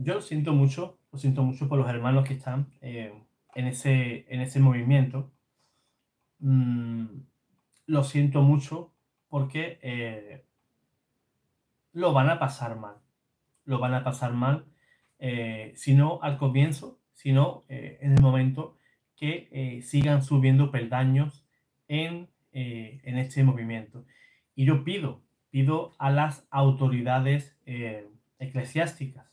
yo lo siento mucho, lo siento mucho por los hermanos que están eh, en, ese, en ese movimiento. Mm, lo siento mucho porque eh, lo van a pasar mal. Lo van a pasar mal, eh, si no al comienzo, sino eh, en el momento que sigan subiendo peldaños en, en este movimiento. Y yo pido, pido a las autoridades eclesiásticas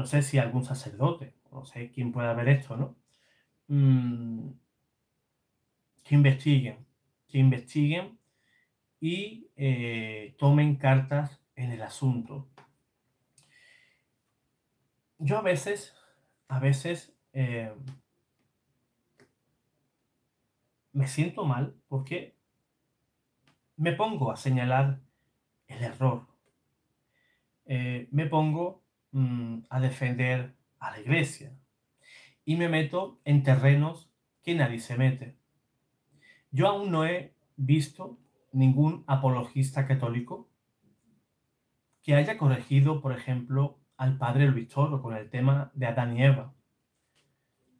no sé si algún sacerdote, no sé quién pueda ver esto, ¿no? Mm, que investiguen, que investiguen y eh, tomen cartas en el asunto. Yo a veces, a veces eh, me siento mal porque me pongo a señalar el error. Eh, me pongo Mm, a defender a la iglesia. Y me meto en terrenos que nadie se mete. Yo aún no he visto ningún apologista católico que haya corregido, por ejemplo, al padre Luis Toro con el tema de Adán y Eva,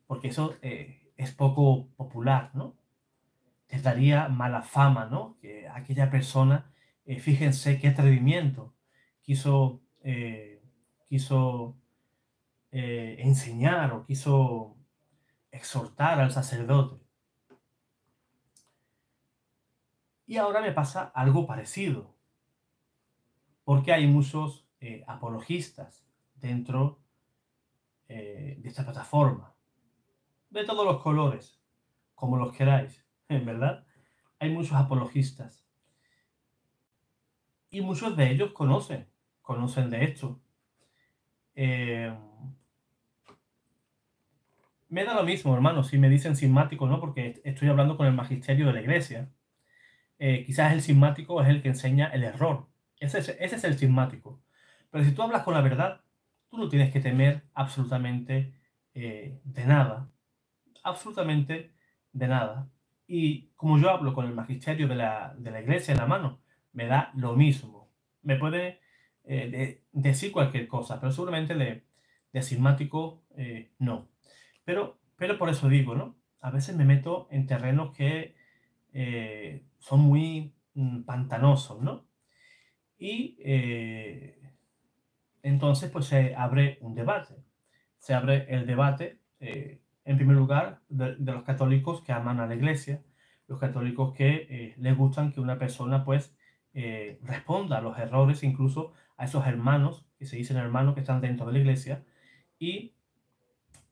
porque eso eh, es poco popular, ¿no? te daría mala fama, ¿no? Que aquella persona, eh, fíjense qué atrevimiento, quiso eh, quiso eh, enseñar o quiso exhortar al sacerdote. Y ahora me pasa algo parecido, porque hay muchos eh, apologistas dentro eh, de esta plataforma, de todos los colores, como los queráis, en verdad. Hay muchos apologistas. Y muchos de ellos conocen, conocen de esto, eh, me da lo mismo, hermano, si me dicen sismático no, porque estoy hablando con el magisterio de la iglesia. Eh, quizás el sismático es el que enseña el error. Ese es, el sismático. Pero si tú hablas con la verdad, tú no tienes que temer absolutamente eh, de nada. Absolutamente de nada. Y como yo hablo con el magisterio de la, de la iglesia en la mano, me da lo mismo. Me puede eh, de decir cualquier cosa, pero seguramente de, de eh, no. Pero, pero por eso digo, ¿no? A veces me meto en terrenos que eh, son muy mm, pantanosos, ¿no? Y entonces pues se abre un debate. Se abre el debate, en primer lugar, de, los católicos que aman a la iglesia, los católicos que les gustan que una persona pues responda a los errores, incluso a esos hermanos, que se dicen hermanos que están dentro de la iglesia, y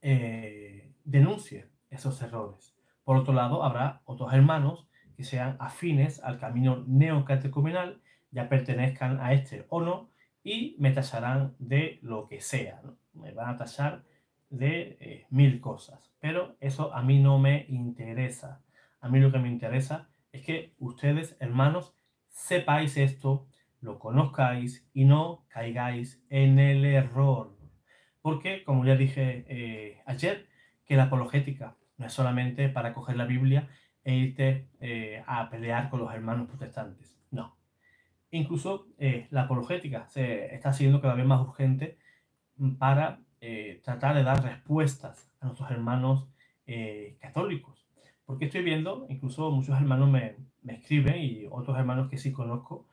eh, denuncie esos errores. Por otro lado, habrá otros hermanos que sean afines al camino neocatecumenal, ya pertenezcan a este o no, y me tacharán de lo que sea. Me van a tallar de eh, mil cosas, pero eso a mí no me interesa. A mí lo que me interesa es que ustedes, hermanos, sepáis esto, lo conozcáis y no caigáis en el error. Porque, como ya dije eh, ayer, que la apologética no es solamente para coger la Biblia e irte eh, a pelear con los hermanos protestantes. No. Incluso eh, la apologética se está haciendo cada vez más urgente para tratar de dar respuestas a nuestros hermanos católicos. Porque estoy viendo, incluso muchos hermanos me escriben y otros hermanos que sí conozco,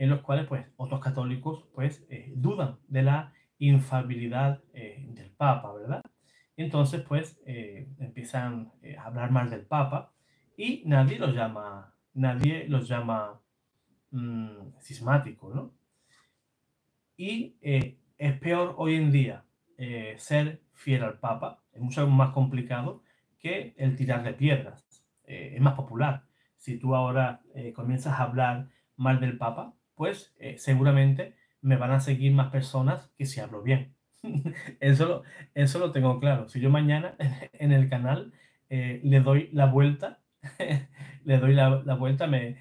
en los cuales pues, otros católicos pues, eh, dudan de la infalibilidad eh, del Papa, ¿verdad? Entonces, pues, eh, empiezan a hablar mal del Papa y nadie los llama, nadie los llama mm, ¿no? Y es peor hoy en día ser fiel al Papa, es mucho más complicado que el tirar de piedras, es más popular. Si tú ahora comienzas a hablar mal del Papa, pues eh, seguramente me van a seguir más personas que si hablo bien. eso, lo, eso lo tengo claro. Si yo mañana en el canal eh, le doy la vuelta, le doy la, vuelta, me,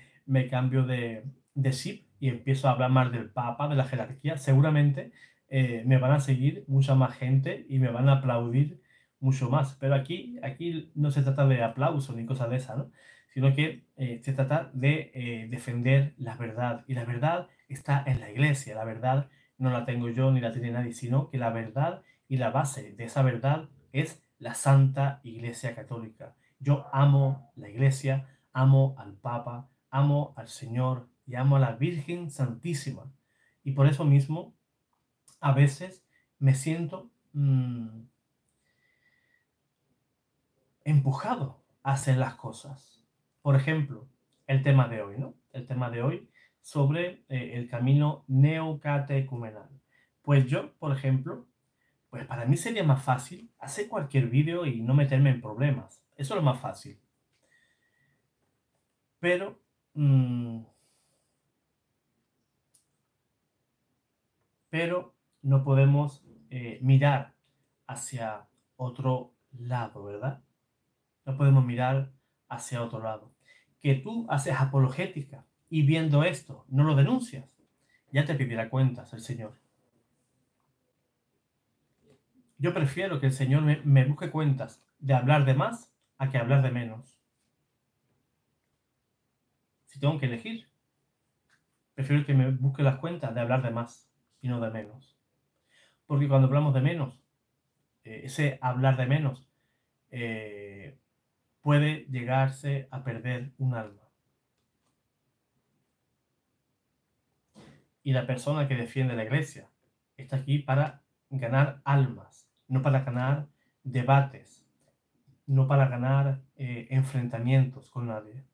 cambio de, de zip y empiezo a hablar más del Papa, de la jerarquía, seguramente eh, me van a seguir mucha más gente y me van a aplaudir mucho más. Pero aquí, aquí no se trata de aplausos ni cosas de esa ¿no? sino que eh, se trata de eh, defender la verdad. Y la verdad está en la iglesia, la verdad no la tengo yo ni la tiene nadie, sino que la verdad y la base de esa verdad es la Santa Iglesia Católica. Yo amo la iglesia, amo al Papa, amo al Señor y amo a la Virgen Santísima. Y por eso mismo, a veces me siento mm, empujado a hacer las cosas por ejemplo, el tema de hoy, ¿no? El tema de hoy sobre eh, el camino neocatecumenal. Pues yo, por ejemplo, pues para mí sería más fácil hacer cualquier vídeo y no meterme en problemas. Eso es lo más fácil. Pero... Mm, pero no podemos eh, mirar hacia otro lado, ¿verdad? No podemos mirar hacia otro lado que tú haces apologética y viendo esto no lo denuncias, ya te pidiera cuentas el Señor. Yo prefiero que el Señor me, busque cuentas de hablar de más a que hablar de menos. Si tengo que elegir, prefiero que me busque las cuentas de hablar de más y no de menos. Porque cuando hablamos de menos, eh, ese hablar de menos eh, puede llegarse a perder un alma. Y la persona que defiende la iglesia está aquí para ganar almas, no para ganar debates, no para ganar eh, enfrentamientos con nadie.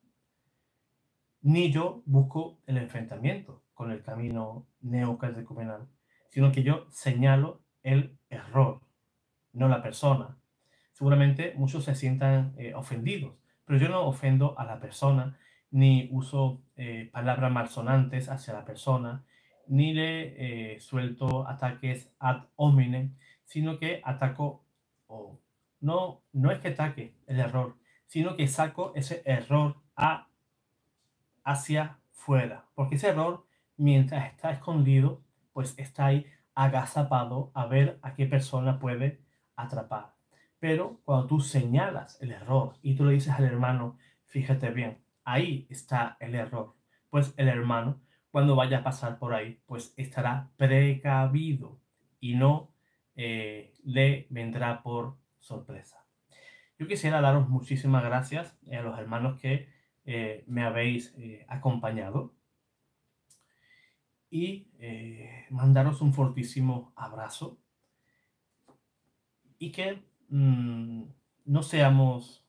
Ni yo busco el enfrentamiento con el camino neocatecumenal, sino que yo señalo el error, no la persona, seguramente muchos se sientan eh, ofendidos, pero yo no ofendo a la persona, ni uso eh, palabras malsonantes hacia la persona, ni le eh, suelto ataques ad hominem, sino que ataco, o no, no es que ataque el error, sino que saco ese error hacia fuera, porque ese error, mientras está escondido, pues está ahí agazapado a ver a qué persona puede atrapar. Pero cuando tú señalas el error y tú le dices al hermano, fíjate bien, ahí está el error, pues el hermano, cuando vaya a pasar por ahí, pues estará precavido y no eh, le vendrá por sorpresa. Yo quisiera daros muchísimas gracias eh, a los hermanos que eh, me habéis acompañado y mandaros un fortísimo abrazo y que Mm, no seamos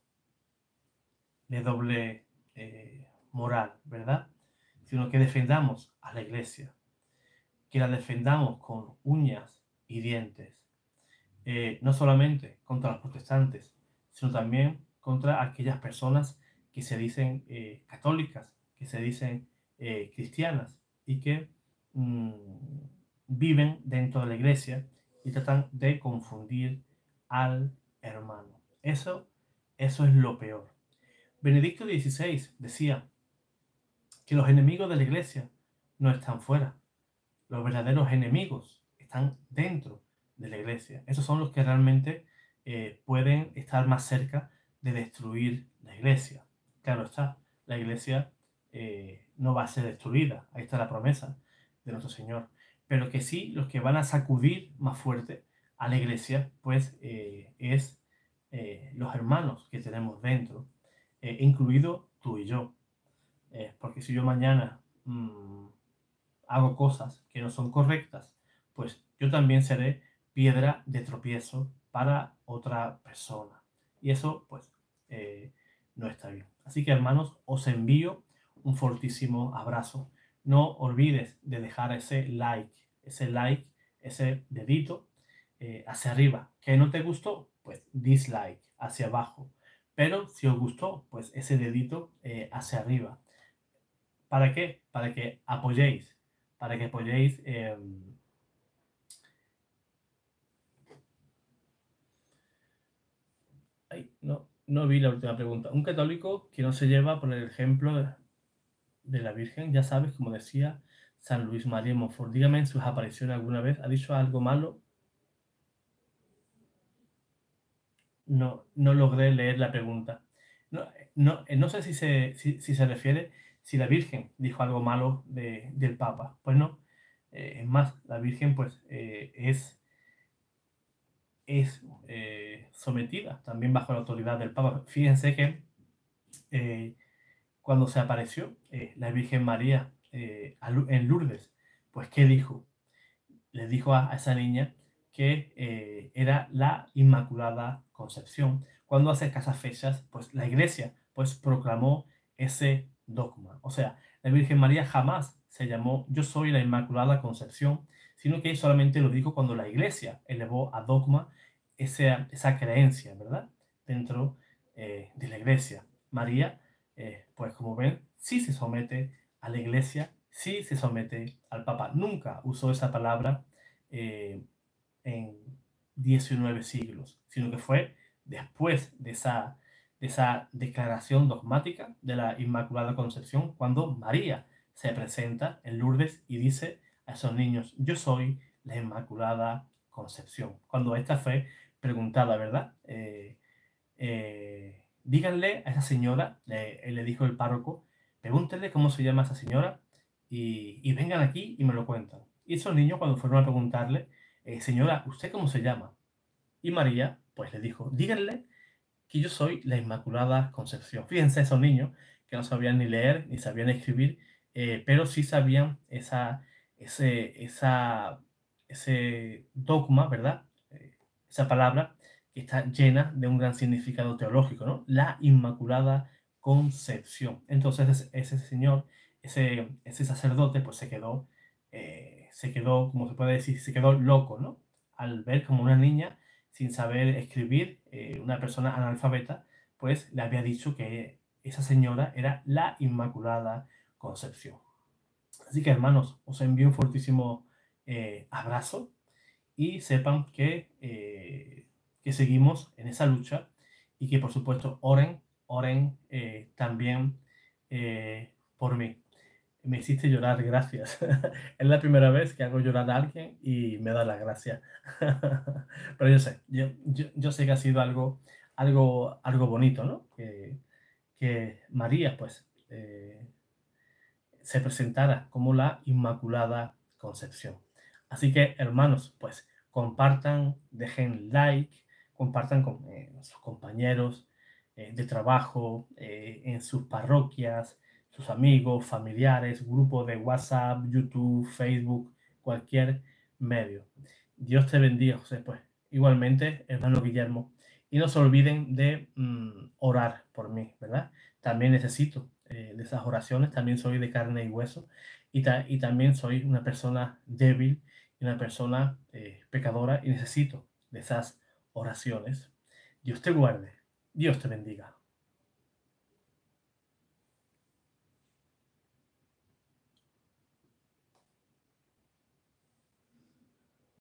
de doble eh, moral, ¿verdad? Sino que defendamos a la iglesia, que la defendamos con uñas y dientes, eh, no solamente contra los protestantes, sino también contra aquellas personas que se dicen eh, católicas, que se dicen cristianas y que mm, viven dentro de la iglesia y tratan de confundir al hermano. Eso, eso es lo peor. Benedicto XVI decía que los enemigos de la iglesia no están fuera. Los verdaderos enemigos están dentro de la iglesia. Esos son los que realmente eh, pueden estar más cerca de destruir la iglesia. Claro está, la iglesia eh, no va a ser destruida. Ahí está la promesa de nuestro Señor. Pero que sí, los que van a sacudir más fuerte a la iglesia, pues eh, es eh, los hermanos que tenemos dentro, eh, incluido tú y yo. porque si yo mañana mm, hago cosas que no son correctas, pues yo también seré piedra de tropiezo para otra persona. Y eso, pues, no está bien. Así que, hermanos, os envío un fortísimo abrazo. No olvides de dejar ese like, ese like, ese dedito eh, hacia arriba. Que no te gustó, pues dislike hacia abajo. Pero si os gustó, pues ese dedito eh, hacia arriba. ¿Para qué? Para que apoyéis, para que apoyéis em, no, no vi la última pregunta. Un católico que no se lleva por el ejemplo de la Virgen, ya sabes, como decía San Luis María Monfort, dígame en sus apariciones alguna vez, ¿ha dicho algo malo no, logré leer la pregunta. No, eh, sé si se, si, refiere si la Virgen dijo algo malo del Papa. Pues no. Eh, es más, la Virgen pues eh, es, es sometida también bajo la autoridad del Papa. Fíjense que cuando se apareció la Virgen María en Lourdes, pues ¿qué dijo? Le dijo a esa niña que eh, era la Inmaculada Concepción. Cuando hace escasas fechas, pues la Iglesia pues proclamó ese dogma. O sea, la Virgen María jamás se llamó yo soy la Inmaculada Concepción, sino que solamente lo dijo cuando la Iglesia elevó a dogma esa, esa creencia, ¿verdad? Dentro eh, de la Iglesia. María, eh, pues como ven, sí se somete a la Iglesia, sí se somete al Papa. Nunca usó esa palabra en 19 siglos, sino que fue después de esa, esa declaración dogmática de la Inmaculada Concepción, cuando María se presenta en Lourdes y dice a esos niños, yo soy la Inmaculada Concepción. Cuando esta fue preguntada, ¿verdad? Eh, eh, díganle a esa señora, eh, le, dijo el párroco, pregúntenle cómo se llama esa señora y, y vengan aquí y me lo cuentan. Y esos niños cuando fueron a preguntarle, eh, señora, ¿usted cómo se llama? Y María, pues le dijo, díganle que yo soy la Inmaculada Concepción. Fíjense esos niños que no sabían ni leer ni sabían escribir, eh, pero sí sabían esa, ese, esa, ese dogma, ¿verdad? Eh, esa palabra que está llena de un gran significado teológico, ¿no? La Inmaculada Concepción. Entonces ese señor, ese, ese sacerdote, pues se quedó se quedó, como se puede decir, se quedó loco, ¿no? Al ver como una niña sin saber escribir, eh, una persona analfabeta, pues le había dicho que esa señora era la Inmaculada Concepción. Así que hermanos, os envío un fortísimo eh, abrazo y sepan que, eh, que seguimos en esa lucha y que por supuesto oren, oren también por mí me hiciste llorar, gracias. es la primera vez que hago llorar a alguien y me da la gracia. Pero yo sé, yo, yo, sé que ha sido algo, algo, algo bonito, ¿no? Que, María, pues, eh, se presentara como la Inmaculada Concepción. Así que, hermanos, pues, compartan, dejen like, compartan con eh, sus compañeros eh, de trabajo, en sus parroquias, tus amigos, familiares, grupos de WhatsApp, YouTube, Facebook, cualquier medio. Dios te bendiga, José. Pues igualmente, hermano Guillermo. Y no se olviden de mm, orar por mí, ¿verdad? También necesito eh, de esas oraciones, también soy de carne y hueso y, y también soy una persona débil y una persona eh, pecadora y necesito de esas oraciones. Dios te guarde, Dios te bendiga.